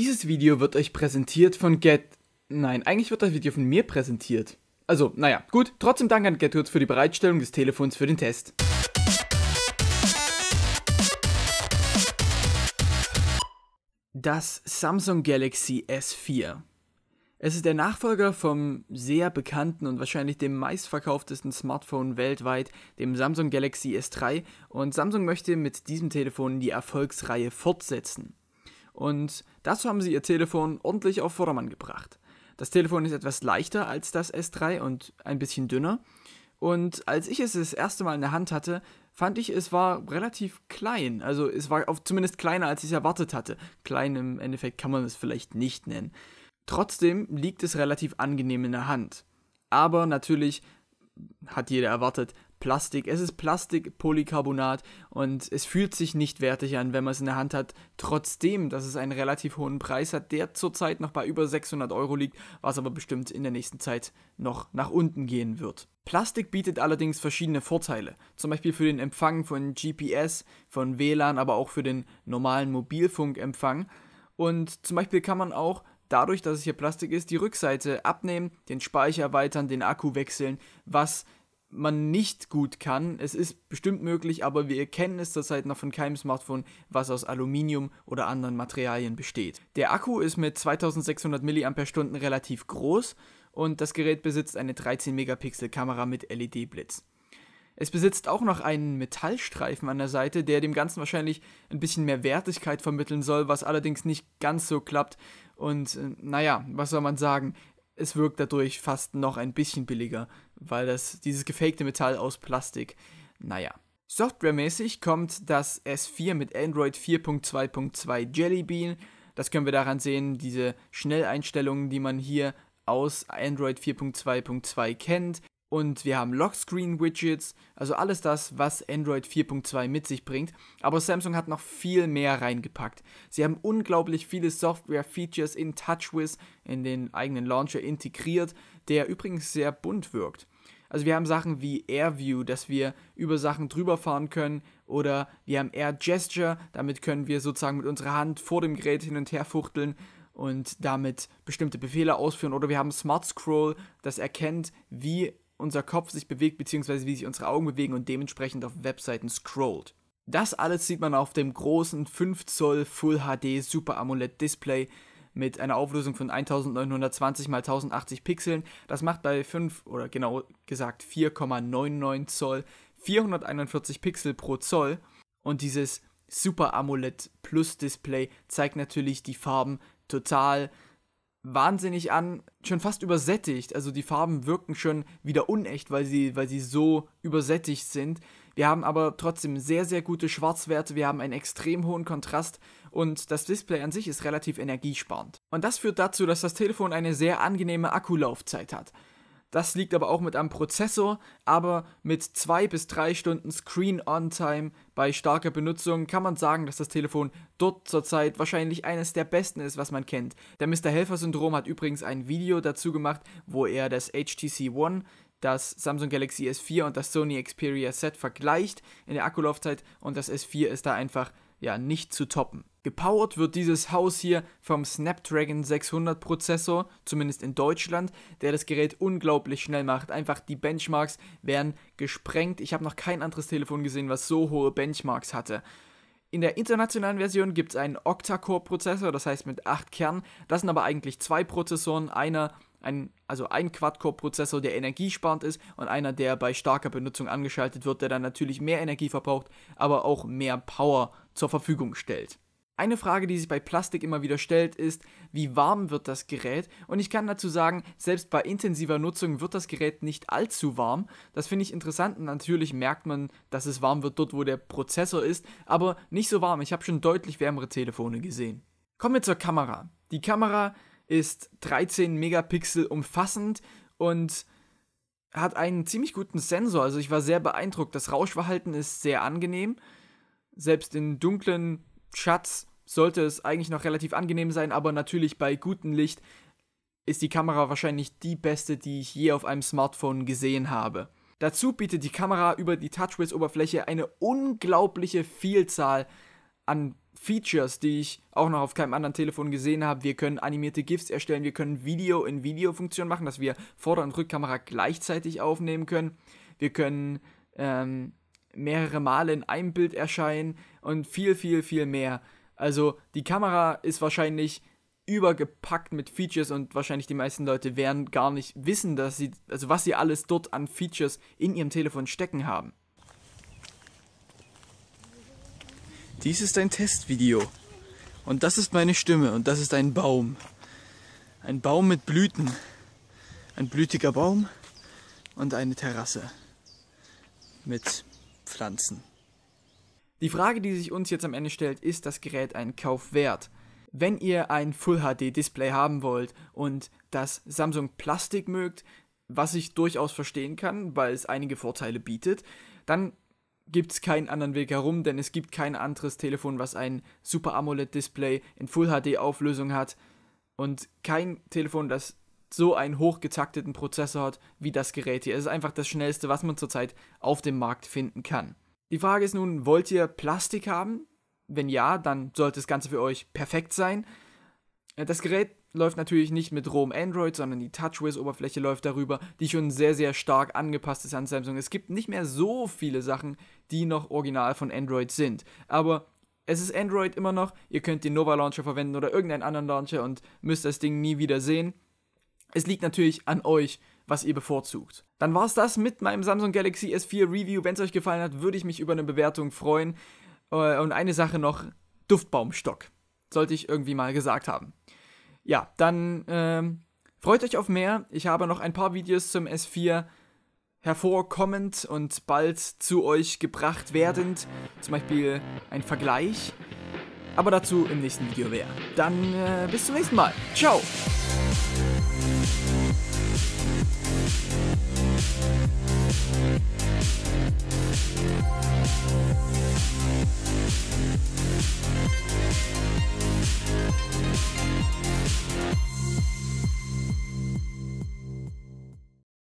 Dieses Video wird euch präsentiert von Get... Nein, eigentlich wird das Video von mir präsentiert. Also, naja, gut. Trotzdem danke an GetTools für die Bereitstellung des Telefons für den Test. Das Samsung Galaxy S4. Es ist der Nachfolger vom sehr bekannten und wahrscheinlich dem meistverkauftesten Smartphone weltweit, dem Samsung Galaxy S3, und Samsung möchte mit diesem Telefon die Erfolgsreihe fortsetzen. Und dazu haben sie ihr Telefon ordentlich auf Vordermann gebracht. Das Telefon ist etwas leichter als das S3 und ein bisschen dünner. Und als ich es das erste Mal in der Hand hatte, fand ich, es war relativ klein. Also es war auf, zumindest kleiner, als ich es erwartet hatte. Klein im Endeffekt kann man es vielleicht nicht nennen. Trotzdem liegt es relativ angenehm in der Hand. Aber natürlich, hat jeder erwartet, Plastik. Es ist Plastikpolycarbonat und es fühlt sich nicht wertig an, wenn man es in der Hand hat. Trotzdem, dass es einen relativ hohen Preis hat, der zurzeit noch bei über 600 Euro liegt, was aber bestimmt in der nächsten Zeit noch nach unten gehen wird. Plastik bietet allerdings verschiedene Vorteile, zum Beispiel für den Empfang von GPS, von WLAN, aber auch für den normalen Mobilfunkempfang. Und zum Beispiel kann man auch dadurch, dass es hier Plastik ist, die Rückseite abnehmen, den Speicher erweitern, den Akku wechseln, was man nicht gut kann. Es ist bestimmt möglich, aber wir erkennen es zurzeit noch von keinem Smartphone, was aus Aluminium oder anderen Materialien besteht. Der Akku ist mit 2600 mAh relativ groß und das Gerät besitzt eine 13 Megapixel Kamera mit LED-Blitz. Es besitzt auch noch einen Metallstreifen an der Seite, der dem Ganzen wahrscheinlich ein bisschen mehr Wertigkeit vermitteln soll, was allerdings nicht ganz so klappt. Und äh, naja, was soll man sagen? es wirkt dadurch fast noch ein bisschen billiger, weil das dieses gefakte Metall aus Plastik. Naja. Softwaremäßig kommt das S4 mit Android 4.2.2 Jelly Bean. Das können wir daran sehen, diese Schnelleinstellungen, die man hier aus Android 4.2.2 kennt und wir haben Lockscreen-Widgets, also alles das, was Android 4.2 mit sich bringt. Aber Samsung hat noch viel mehr reingepackt. Sie haben unglaublich viele Software-Features in TouchWiz, in den eigenen Launcher integriert, der übrigens sehr bunt wirkt. Also wir haben Sachen wie AirView, dass wir über Sachen drüber fahren können oder wir haben Air Gesture, damit können wir sozusagen mit unserer Hand vor dem Gerät hin und her fuchteln und damit bestimmte Befehle ausführen oder wir haben Smart Scroll, das erkennt, wie unser Kopf sich bewegt, beziehungsweise wie sich unsere Augen bewegen und dementsprechend auf Webseiten scrollt. Das alles sieht man auf dem großen 5 Zoll Full HD Super AMOLED Display mit einer Auflösung von 1920 x 1080 Pixeln. Das macht bei 5 oder genau gesagt 4,99 Zoll 441 Pixel pro Zoll und dieses Super AMOLED Plus Display zeigt natürlich die Farben total wahnsinnig an, schon fast übersättigt. Also die Farben wirken schon wieder unecht, weil sie, weil sie so übersättigt sind. Wir haben aber trotzdem sehr, sehr gute Schwarzwerte, wir haben einen extrem hohen Kontrast und das Display an sich ist relativ energiesparend. Und das führt dazu, dass das Telefon eine sehr angenehme Akkulaufzeit hat. Das liegt aber auch mit einem Prozessor, aber mit zwei bis drei Stunden Screen-On-Time bei starker Benutzung kann man sagen, dass das Telefon dort zurzeit wahrscheinlich eines der besten ist, was man kennt. Der Mr. Helfer-Syndrom hat übrigens ein Video dazu gemacht, wo er das HTC One das Samsung Galaxy S4 und das Sony Xperia Z vergleicht in der Akkulaufzeit und das S4 ist da einfach ja nicht zu toppen. Gepowert wird dieses Haus hier vom Snapdragon 600 Prozessor, zumindest in Deutschland, der das Gerät unglaublich schnell macht. Einfach die Benchmarks werden gesprengt. Ich habe noch kein anderes Telefon gesehen, was so hohe Benchmarks hatte. In der internationalen Version gibt es einen Octa-Core-Prozessor, das heißt mit 8 Kernen. Das sind aber eigentlich zwei Prozessoren, einer ein, also ein Quad-Core-Prozessor, der energiesparend ist und einer, der bei starker Benutzung angeschaltet wird, der dann natürlich mehr Energie verbraucht, aber auch mehr Power zur Verfügung stellt. Eine Frage, die sich bei Plastik immer wieder stellt, ist, wie warm wird das Gerät? Und ich kann dazu sagen, selbst bei intensiver Nutzung wird das Gerät nicht allzu warm. Das finde ich interessant. Natürlich merkt man, dass es warm wird dort, wo der Prozessor ist, aber nicht so warm. Ich habe schon deutlich wärmere Telefone gesehen. Kommen wir zur Kamera. Die Kamera ist 13 Megapixel umfassend und hat einen ziemlich guten Sensor. Also ich war sehr beeindruckt. Das Rauschverhalten ist sehr angenehm. Selbst in dunklen Schatz sollte es eigentlich noch relativ angenehm sein, aber natürlich bei gutem Licht ist die Kamera wahrscheinlich die beste, die ich je auf einem Smartphone gesehen habe. Dazu bietet die Kamera über die TouchWiz-Oberfläche eine unglaubliche Vielzahl an Features, die ich auch noch auf keinem anderen Telefon gesehen habe. Wir können animierte GIFs erstellen, wir können Video-in-Video-Funktion machen, dass wir Vorder- und Rückkamera gleichzeitig aufnehmen können. Wir können ähm, mehrere Male in einem Bild erscheinen und viel, viel, viel mehr. Also die Kamera ist wahrscheinlich übergepackt mit Features und wahrscheinlich die meisten Leute werden gar nicht wissen, dass sie, also was sie alles dort an Features in ihrem Telefon stecken haben. Dies ist ein Testvideo. Und das ist meine Stimme und das ist ein Baum. Ein Baum mit Blüten. Ein blütiger Baum und eine Terrasse mit Pflanzen. Die Frage, die sich uns jetzt am Ende stellt, ist das Gerät ein Kauf wert? Wenn ihr ein Full HD Display haben wollt und das Samsung Plastik mögt, was ich durchaus verstehen kann, weil es einige Vorteile bietet, dann gibt es keinen anderen Weg herum, denn es gibt kein anderes Telefon, was ein Super AMOLED Display in Full HD Auflösung hat und kein Telefon, das so einen hochgetakteten Prozessor hat wie das Gerät hier. Es ist einfach das schnellste, was man zurzeit auf dem Markt finden kann. Die Frage ist nun, wollt ihr Plastik haben? Wenn ja, dann sollte das Ganze für euch perfekt sein. Das Gerät läuft natürlich nicht mit Rom Android, sondern die TouchWiz-Oberfläche läuft darüber, die schon sehr, sehr stark angepasst ist an Samsung. Es gibt nicht mehr so viele Sachen, die noch original von Android sind. Aber es ist Android immer noch. Ihr könnt den Nova Launcher verwenden oder irgendeinen anderen Launcher und müsst das Ding nie wieder sehen. Es liegt natürlich an euch, was ihr bevorzugt. Dann war es das mit meinem Samsung Galaxy S4 Review. Wenn es euch gefallen hat, würde ich mich über eine Bewertung freuen. Äh, und eine Sache noch, Duftbaumstock. Sollte ich irgendwie mal gesagt haben ja, dann ähm, freut euch auf mehr. Ich habe noch ein paar Videos zum S4 hervorkommend und bald zu euch gebracht werdend. Zum Beispiel ein Vergleich. Aber dazu im nächsten Video mehr. Dann äh, bis zum nächsten Mal. Ciao!